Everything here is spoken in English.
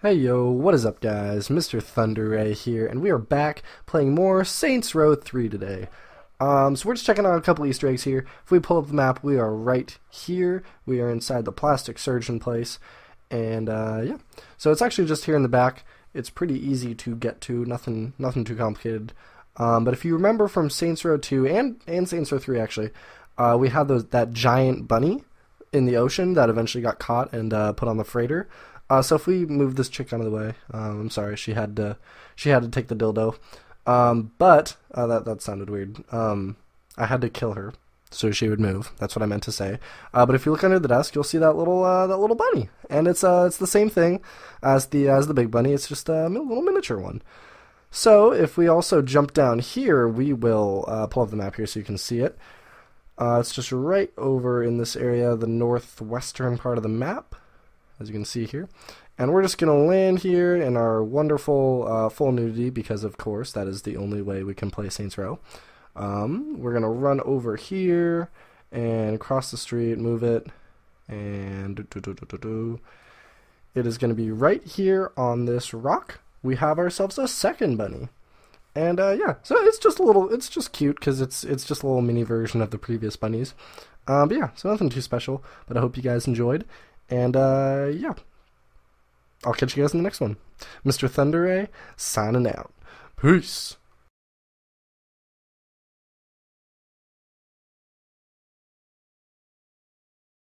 Hey yo, what is up guys? Mr. Thunder Ray here, and we are back playing more Saints Row 3 today. Um, so we're just checking out a couple easter eggs here. If we pull up the map, we are right here. We are inside the plastic surgeon place. And uh, yeah, so it's actually just here in the back. It's pretty easy to get to, nothing nothing too complicated. Um, but if you remember from Saints Row 2 and, and Saints Row 3 actually, uh, we had those, that giant bunny in the ocean that eventually got caught and uh, put on the freighter. Uh, so if we move this chick out of the way, um, I'm sorry, she had to, she had to take the dildo. Um, but uh, that that sounded weird. Um, I had to kill her so she would move. That's what I meant to say. Uh, but if you look under the desk, you'll see that little uh, that little bunny, and it's uh, it's the same thing as the as the big bunny. It's just a little miniature one. So if we also jump down here, we will uh, pull up the map here so you can see it. it's just right over in this area, the northwestern part of the map as you can see here. And we're just going to land here in our wonderful uh, full nudity because, of course, that is the only way we can play Saints Row. Um, we're going to run over here and cross the street, move it, and do, do, do, It is going to be right here on this rock. We have ourselves a second bunny. And uh, yeah, so it's just a little, it's just cute because it's it's just a little mini version of the previous bunnies. Um, but yeah, so nothing too special, but I hope you guys enjoyed. And uh, yeah, I'll catch you guys in the next one. Mr. Thunder Ray, signing out. Peace.